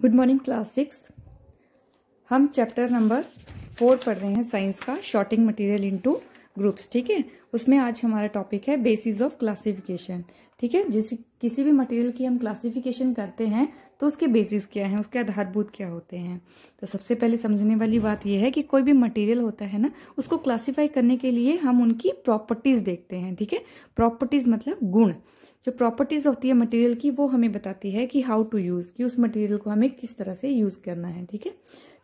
Good morning class six हम chapter number four पढ़ रहे हैं साइंस का शॉर्टिंग मटेरियल इनटू ग्रुप्स ठीक है उसमें आज हमारा टॉपिक है बेसिस ऑफ क्लासिफिकेशन ठीक है जिस किसी भी मटेरियल की हम क्लासिफिकेशन करते हैं तो उसके बेसिस क्या हैं उसके आधारभूत क्या होते हैं तो सबसे पहले समझने वाली बात यह है कि कोई भी मटेरियल होता है ना उसको क्लासीफाई करने के लिए हम उनकी प्रॉपर्टीज देखते हैं ठीक है प्रॉपर्टीज मतलब गुण जो प्रॉपर्टीज़ होती है मटेरियल की वो हमें बताती है कि हाउ टू यूज़ कि उस मटेरियल को हमें किस तरह से यूज़ करना है ठीक है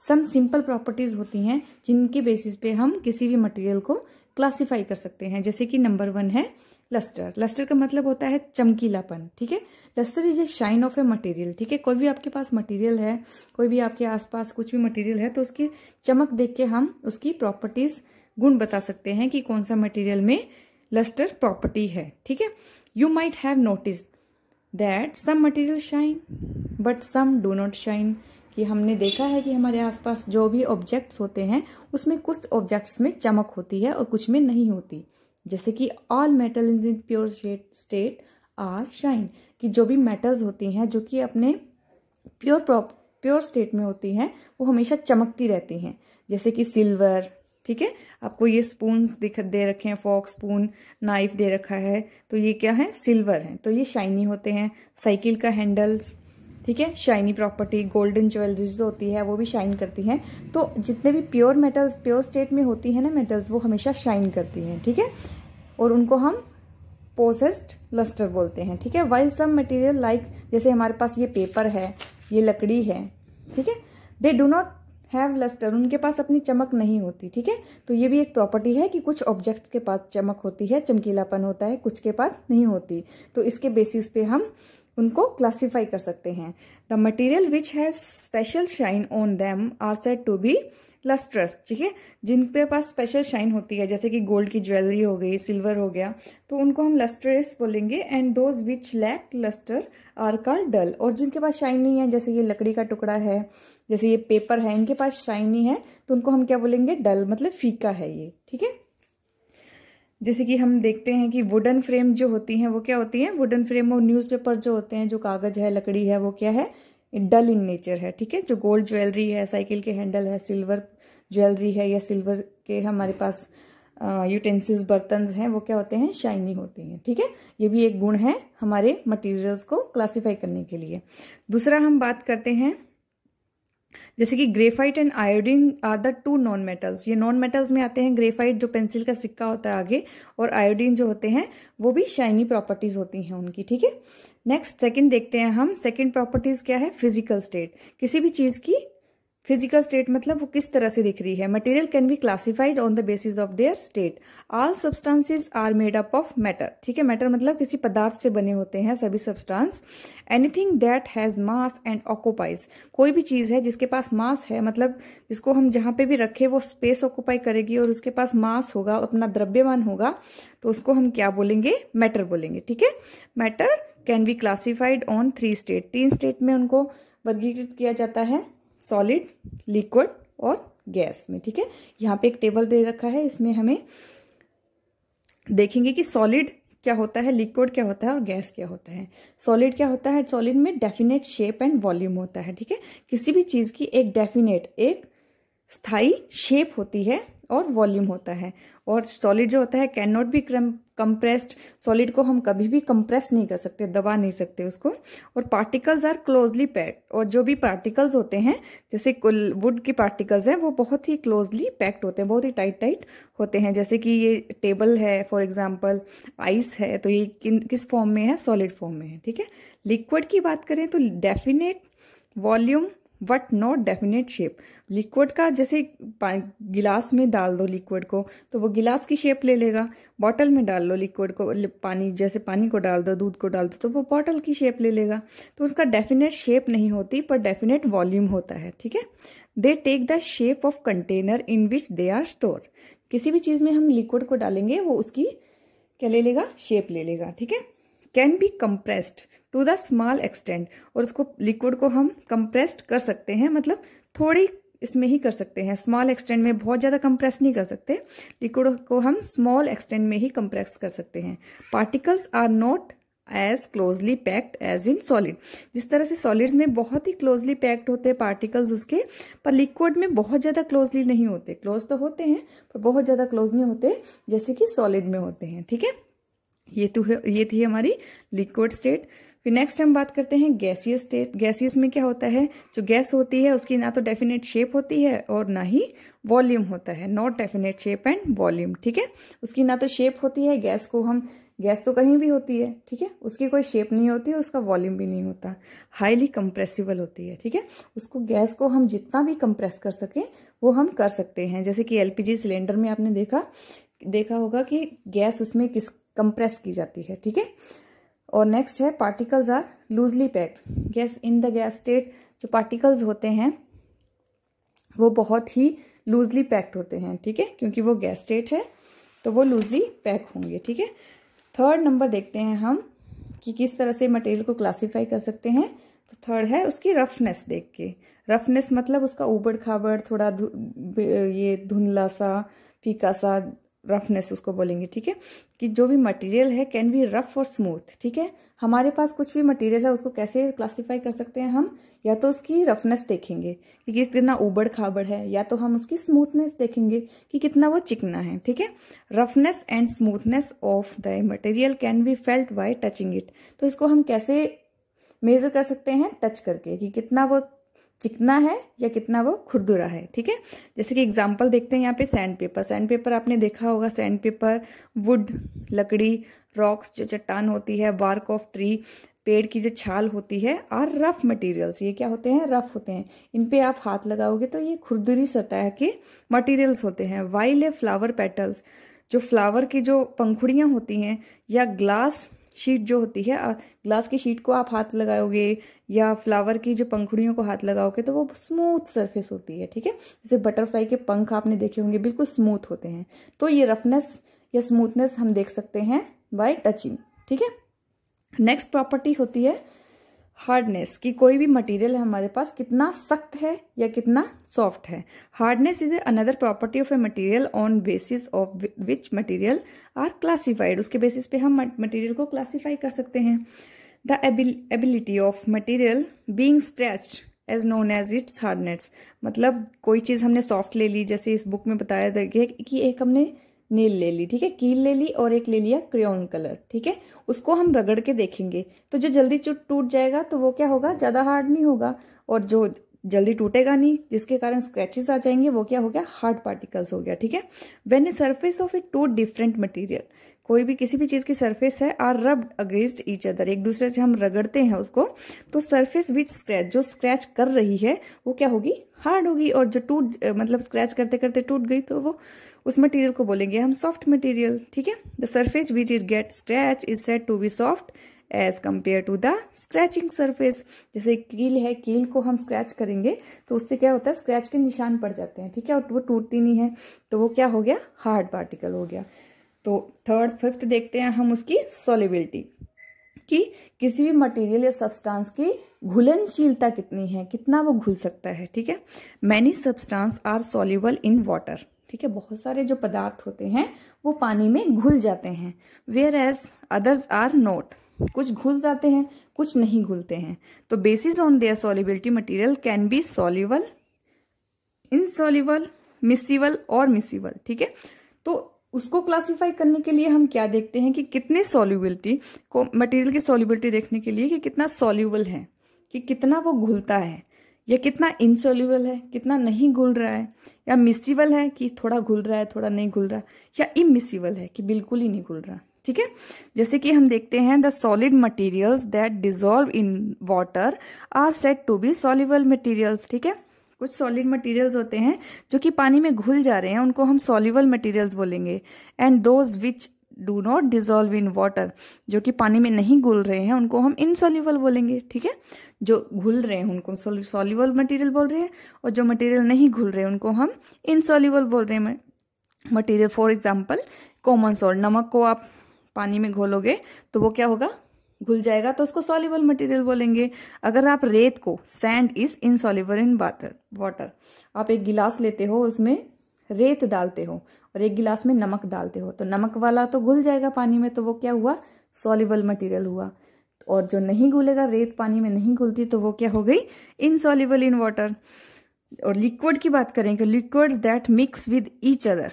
सम सिंपल प्रॉपर्टीज़ होती हैं जिनके बेसिस पे हम किसी भी मटेरियल को क्लासीफाई कर सकते हैं जैसे कि नंबर वन है लस्टर लस्टर का मतलब होता है चमकीलापन ठीक है lustre is a shine of a material ठीक है कोई भी आपके पास मटेरियल है कोई भी आपके आसपास कुछ भी मटेरियल है तो उसकी चमक देख के हम उसकी प्रॉपर्टीज़ गुण बता सकते हैं कि कौन सा मटेरियल में लस्टर प्रॉपर्टी है ठीक है You might have noticed that some material shine but some do not shine. कि हमने देखा है कि हमारे आसपास जो भी ऑब्जेक्ट्स होते हैं उसमें कुछ ऑब्जेक्ट्स में चमक होती है और कुछ में नहीं होती जैसे कि all metal is in pure state are shine कि जो भी मेटल्स होती हैं जो कि अपने प्योर प्रॉप प्योर स्टेट में होती हैं वो हमेशा चमकती रहती हैं जैसे कि सिल्वर ठीक है आपको ये स्पून दिख दे रखे हैं फॉक स्पून नाइफ दे रखा है तो ये क्या है सिल्वर है तो ये शाइनी होते हैं साइकिल का हैंडल्स ठीक है शाइनी प्रॉपर्टी गोल्डन ज्वेलरीज होती है वो भी शाइन करती हैं तो जितने भी प्योर मेटल्स प्योर स्टेट में होती है ना मेटल्स वो हमेशा शाइन करती हैं ठीक है थीके? और उनको हम पोसेस्ड लस्टर बोलते हैं ठीक है वाइल सम मटेरियल लाइक जैसे हमारे पास ये पेपर है ये लकड़ी है ठीक है they do not have lustre उनके पास अपनी चमक नहीं होती ठीक है तो ये भी एक प्रॉपर्टी है कि कुछ ऑब्जेक्ट के पास चमक होती है चमकीलापन होता है कुछ के पास नहीं होती तो इसके बेसिस पे हम उनको क्लासीफाई कर सकते हैं the material which has special shine on them are set to be lustrous ठीक है जिनके पास स्पेशल शाइन होती है जैसे कि गोल्ड की ज्वेलरी हो गई सिल्वर हो गया तो उनको हम लस्ट्रेस बोलेंगे and those which lack lustre are call dull और जिनके पास शाइन नहीं है जैसे ये लकड़ी का टुकड़ा है जैसे ये पेपर है इनके पास नहीं है तो उनको हम क्या बोलेंगे डल मतलब फीका है ये ठीक है जैसे कि हम देखते हैं कि वुडन फ्रेम जो होती हैं वो क्या होती हैं वुडन फ्रेम और न्यूज़पेपर जो होते हैं जो कागज़ है लकड़ी है वो क्या है डल इन नेचर है ठीक है जो गोल्ड ज्वेलरी है साइकिल के हैंडल है सिल्वर ज्वेलरी है या सिल्वर के हमारे पास यूटेंसिल्स बर्तन हैं वो क्या होते हैं शाइनी होते हैं ठीक है ये भी एक गुण है हमारे मटेरियल्स को क्लासिफाई करने के लिए दूसरा हम बात करते हैं जैसे कि graphite and iodine are the two non metals ये नॉन मेटल्स में आते हैं ग्रेफाइट जो पेंसिल का सिक्का होता है आगे और आयोडीन जो होते हैं वो भी शाइनी प्रॉपर्टीज होती हैं उनकी ठीक है नेक्स्ट सेकंड देखते हैं हम सेकंड प्रॉपर्टीज क्या है फिजिकल स्टेट किसी भी चीज की फिजिकल स्टेट मतलब वो किस तरह से दिख रही है material can be classified on the basis of their state all substances are made up of matter ठीक है मैटर मतलब किसी पदार्थ से बने होते हैं सभी substance anything that has mass and occupies कोई भी चीज है जिसके पास मास है मतलब जिसको हम जहां पे भी रखे वो स्पेस ऑक्यूपाई करेगी और उसके पास मास होगा अपना द्रव्यमान होगा तो उसको हम क्या बोलेंगे मैटर बोलेंगे ठीक है matter can be classified on three state तीन स्टेट में उनको वर्गीकृत किया जाता है सॉलिड लिक्विड और गैस में ठीक है यहाँ पे एक टेबल दे रखा है इसमें हमें देखेंगे कि सॉलिड क्या होता है लिक्विड क्या होता है और गैस क्या होता है सॉलिड क्या होता है सॉलिड में डेफिनेट शेप एंड वॉल्यूम होता है ठीक है किसी भी चीज की एक डेफिनेट एक स्थाई शेप होती है और वॉल्यूम होता है और सॉलिड जो होता है can not be compressed solid को हम कभी भी कंप्रेस नहीं कर सकते दबा नहीं सकते उसको और पार्टिकल्स आर क्लोजली पैक्ड और जो भी पार्टिकल्स होते हैं जैसे वुड के पार्टिकल्स हैं वो बहुत ही क्लोजली पैक्ड होते हैं बहुत ही टाइट टाइट होते हैं जैसे कि ये टेबल है फॉर एग्जाम्पल आइस है तो ये किन किस फॉर्म में है सॉलिड फॉर्म में है ठीक है लिक्विड की बात करें तो definite volume but not definite shape liquid का जैसे गिलास में डाल दो लिक्विड को तो वो गिलास की शेप ले लेगा बॉटल में डाल लो लिक्विड को पानी जैसे पानी को डाल दो दूध को डाल दो तो वो बॉटल की शेप ले लेगा तो उसका डेफिनेट शेप नहीं होती पर डेफिनेट वॉल्यूम होता है ठीक है they take the shape of container in which they are store किसी भी चीज़ में हम लिक्विड को डालेंगे वो उसकी क्या ले लेगा शेप ले लेगा ठीक है can be compressed to the small extent और उसको लिक्विड को हम कंप्रेस्ड कर सकते हैं मतलब थोड़ी इसमें ही कर सकते हैं स्मॉल एक्सटेंट में बहुत ज़्यादा कंप्रेस नहीं कर सकते लिक्विड को हम स्मॉल एक्सटेंट में ही कंप्रेस कर सकते हैं particles are not as closely packed as in solid जिस तरह से सॉलिड्स में बहुत ही क्लोजली पैक्ड होते हैं पार्टिकल्स उसके पर लिक्विड में बहुत ज़्यादा क्लोजली नहीं होते क्लोज तो होते हैं पर बहुत ज़्यादा क्लोज नहीं होते जैसे कि सॉलिड में होते हैं ठीक है ये तो ये थी हमारी लिक्विड स्टेट फिर नेक्स्ट हम बात करते हैं गैसियस स्टेट गैसियस में क्या होता है जो गैस होती है उसकी ना तो डेफिनेट शेप होती है और ना ही वॉल्यूम होता है not definite shape and volume ठीक है उसकी ना तो शेप होती है गैस को हम गैस तो कहीं भी होती है ठीक है उसकी कोई शेप नहीं होती है उसका वॉल्यूम भी नहीं होता हाईली कंप्रेसिबल होती है ठीक है उसको गैस को हम जितना भी कंप्रेस कर सकें वो हम कर सकते हैं जैसे कि एलपीजी सिलेंडर में आपने देखा देखा होगा कि गैस उसमें किस कंप्रेस की जाती है ठीक है और नेक्स्ट है particles are loosely packed gas in the gas state जो पार्टिकल्स होते हैं वो बहुत ही लूजली पैक्ड होते हैं ठीक है क्योंकि वो गैस स्टेट है तो वो लूजली पैक होंगे ठीक है थर्ड नंबर देखते हैं हम कि किस तरह से मटेरियल को क्लासीफाई कर सकते हैं तो थर्ड है उसकी रफनेस देख के रफनेस मतलब उसका उबड़ खाबड़ थोड़ा ये धुंधला सा फीका सा रफनेस उसको बोलेंगे ठीक है कि जो भी मटेरियल है कैन बी रफ और स्मूथ ठीक है हमारे पास कुछ भी मटेरियल है उसको कैसे क्लासिफाई कर सकते हैं हम या तो उसकी रफनेस देखेंगे कि कितना उबड़ खाबड़ है या तो हम उसकी स्मूथनेस देखेंगे कि कितना वो चिकना है ठीक है roughness and smoothness of the material can be felt by touching it तो इसको हम कैसे मेजर कर सकते हैं टच करके कि कितना वो चिकना है या कितना वो खुरदुरा है ठीक है जैसे कि एग्जाम्पल देखते हैं यहाँ पे सैंड पेपर सैंड पेपर आपने देखा होगा सैंड पेपर वुड लकड़ी रॉक्स जो चट्टान होती है बार्क ऑफ ट्री पेड़ की जो छाल होती है और रफ मटेरियल्स ये क्या होते हैं रफ होते हैं इन पे आप हाथ लगाओगे तो ये खुरदुरी सतह के मटेरियल्स होते हैं वाइल फ्लावर पेटल्स जो फ्लावर की जो पंखुड़ियां होती हैं या ग्लास शीट जो होती है ग्लास की शीट को आप हाथ लगाओगे या फ्लावर की जो पंखुड़ियों को हाथ लगाओगे तो वो स्मूथ सरफेस होती है ठीक है जैसे बटरफ्लाई के पंख आपने देखे होंगे बिल्कुल स्मूथ होते हैं तो ये रफनेस या स्मूथनेस हम देख सकते हैं बाय टचिंग ठीक है नेक्स्ट प्रॉपर्टी होती है हार्डनेस कि कोई भी मटेरियल हमारे पास कितना सख्त है या कितना सॉफ्ट है hardness is another property of a material on basis of which material are classified उसके बेसिस पे हम मटेरियल को क्लासिफाई कर सकते हैं the ability of material being stretched as known as its hardness मतलब कोई चीज़ हमने सॉफ्ट ले ली जैसे इस बुक में बताया गया कि एक हमने नील ले ली ठीक है कील ले ली और एक ले लिया क्रियोन कलर ठीक है उसको हम रगड़ के देखेंगे तो जो जल्दी चुट टूट जाएगा तो वो क्या होगा ज़्यादा हार्ड नहीं होगा और जो जल्दी टूटेगा नहीं जिसके कारण स्क्रैचेस आ जाएंगे वो क्या हो गया हार्ड पार्टिकल्स हो गया ठीक है when a surface of a two different material कोई भी किसी भी चीज की सरफेस है आर रब अगेंस्ट ईच अदर एक दूसरे से हम रगड़ते हैं उसको तो सरफेस विच स्क्रैच जो स्क्रैच कर रही है वो क्या होगी हार्ड होगी और जो टूट मतलब स्क्रैच करते करते टूट गई तो वो उस मटेरियल को बोलेंगे हम सॉफ्ट मटेरियल ठीक है the surface which is get stretch is set to be soft as compare to the scratching surface जैसे कील है कील को हम स्क्रैच करेंगे तो उससे क्या होता है स्क्रैच के निशान पड़ जाते हैं ठीक है और वो टूटती नहीं है तो वो क्या हो गया हार्ड पार्टिकल हो गया तो थर्ड फिफ्थ देखते हैं हम उसकी सॉलिबिलिटी कि किसी भी मटेरियल या सब्सटेंस की घुलनशीलता कितनी है कितना वो घुल सकता है ठीक है many substance are soluble in water ठीक है बहुत सारे जो पदार्थ होते हैं वो पानी में घुल जाते हैं where as others are not कुछ घुल जाते हैं कुछ नहीं घुलते हैं तो basis on their solubility material can be soluble insoluble miscible और मिसिबल ठीक है तो उसको क्लासिफाई करने के लिए हम क्या देखते हैं कि कितने सोल्यूबिलिटी को मटेरियल की सोल्यूबिलिटी देखने के लिए कि कितना सॉल्यूबल है कि कितना वो घुलता है या कितना इनसोल्यूबल है कितना नहीं घुल रहा है या मिसिबल है कि थोड़ा घुल रहा है थोड़ा नहीं घुल रहा या इमिसिबल है कि बिल्कुल ही नहीं घुल रहा ठीक है जैसे कि हम देखते हैं the solid materials that dissolve in water are set to be soluble materials ठीक है कुछ सॉलिड मटेरियल्स होते हैं जो कि पानी में घुल जा रहे हैं उनको हम सॉल्यूबल मटेरियल्स बोलेंगे and those which do not dissolve in water जो कि पानी में नहीं घुल रहे हैं उनको हम इनसॉल्यूबल बोलेंगे ठीक है जो घुल रहे हैं उनको सॉल्यूबल मटेरियल बोल रहे हैं और जो मटेरियल नहीं घुल रहे हैं उनको हम इनसॉल्यूबल बोल रहे हैं material for example common salt नमक को आप पानी में घोलोगे तो वो क्या होगा घुल जाएगा तो उसको सॉल्यूबल मटेरियल बोलेंगे अगर आप रेत को sand is insoluble in water water आप एक गिलास लेते हो उसमें रेत डालते हो और एक गिलास में नमक डालते हो तो नमक वाला तो घुल जाएगा पानी में तो वो क्या हुआ सॉल्यूबल मटेरियल हुआ और जो नहीं घुलेगा रेत पानी में नहीं घुलती तो वो क्या हो गई इनसॉल्यूबल इन वाटर और लिक्विड की बात करें कि liquid that mix with each other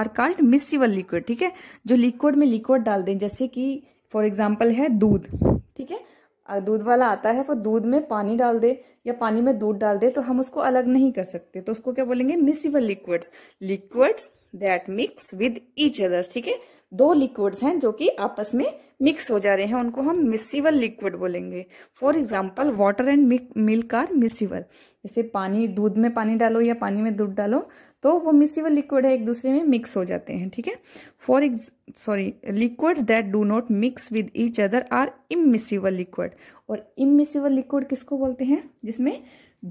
are called miscible liquid ठीक है जो लिक्विड में लिक्विड डाल दें जैसे कि फॉर एग्जाम्पल है दूध ठीक है दूध वाला आता है वो दूध में पानी डाल दे या पानी में दूध डाल दे तो हम उसको अलग नहीं कर सकते तो उसको क्या बोलेंगे miscible liquids liquids that mix with each other ठीक है दो लिक्विड्स हैं जो कि आपस में मिक्स हो जा रहे हैं उनको हम मिसिवल लिक्विड बोलेंगे for example water and milk are miscible जैसे पानी दूध में पानी डालो या पानी में दूध डालो तो वो मिसिवल लिक्विड है एक दूसरे में मिक्स हो जाते हैं ठीक है for sorry liquids that do not mix with each other are immiscible liquid और इमिसिवल लिक्विड किसको बोलते हैं जिसमें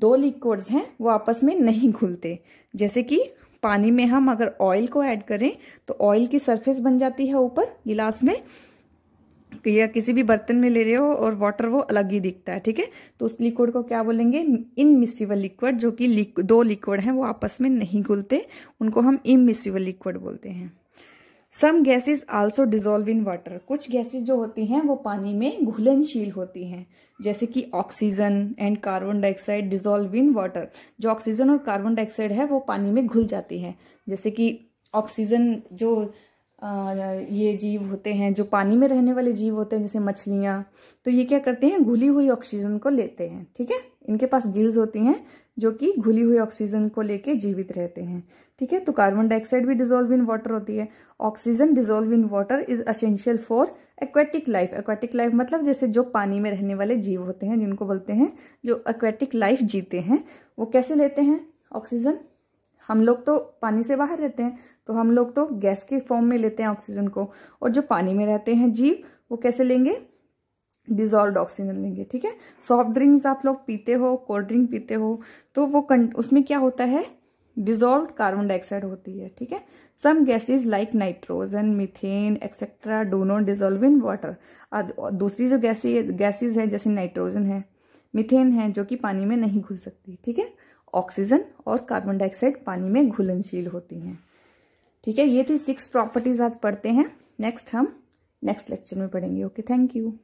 दो लिक्विड्स हैं वो आपस में नहीं घुलते जैसे कि पानी में हम अगर ऑयल को ऐड करें तो ऑयल की सरफेस बन जाती है ऊपर गिलास में या किसी भी बर्तन में ले रहे हो और वाटर वो अलग ही दिखता है ठीक है तो उस लिक्विड को क्या बोलेंगे इनमिसिबल लिक्विड जो कि लिक, दो लिक्विड हैं वो आपस में नहीं घुलते उनको हम इमिसिबल लिक्विड बोलते हैं some gases also dissolve in water कुछ गैसेस जो होती हैं वो पानी में घुलनशील होती हैं जैसे कि oxygen and carbon dioxide dissolve in water जो ऑक्सीजन और कार्बन डाइऑक्साइड है वो पानी में घुल जाती है जैसे कि ऑक्सीजन जो आ, ये जीव होते हैं जो पानी में रहने वाले जीव होते हैं जैसे मछलियाँ तो ये क्या करते हैं घुली हुई ऑक्सीजन को लेते हैं ठीक है इनके पास गिल्स होती हैं जो कि घुली हुई ऑक्सीजन को लेके जीवित रहते हैं ठीक है तो कार्बन डाइऑक्साइड भी डिजोल्व इन वाटर होती है oxygen dissolve in water is essential for aquatic life aquatic life मतलब जैसे जो पानी में रहने वाले जीव होते हैं जिनको बोलते हैं जो एक्वेटिक लाइफ जीते हैं वो कैसे लेते हैं ऑक्सीजन हम लोग तो पानी से बाहर रहते हैं तो हम लोग तो गैस के फॉर्म में लेते हैं ऑक्सीजन को और जो पानी में रहते हैं जीव वो कैसे लेंगे डिजॉल्व ऑक्सीजन लेंगे ठीक है सॉफ्ट ड्रिंक्स आप लोग पीते हो कोल्ड ड्रिंक पीते हो तो वो उसमें क्या होता है डिजोल्व कार्बन डाइऑक्साइड होती है ठीक है some gases like nitrogen methane etcetera do not dissolve in water दूसरी जो गैसी गैसेज है जैसे नाइट्रोजन है मिथेन है जो कि पानी में नहीं घुल सकती ठीक है ऑक्सीजन और कार्बन डाइऑक्साइड पानी में घुलनशील होती हैं ठीक है ये थी सिक्स प्रॉपर्टीज आज पढ़ते हैं नेक्स्ट हम नेक्स्ट लेक्चर में पढ़ेंगे ओके थैंक यू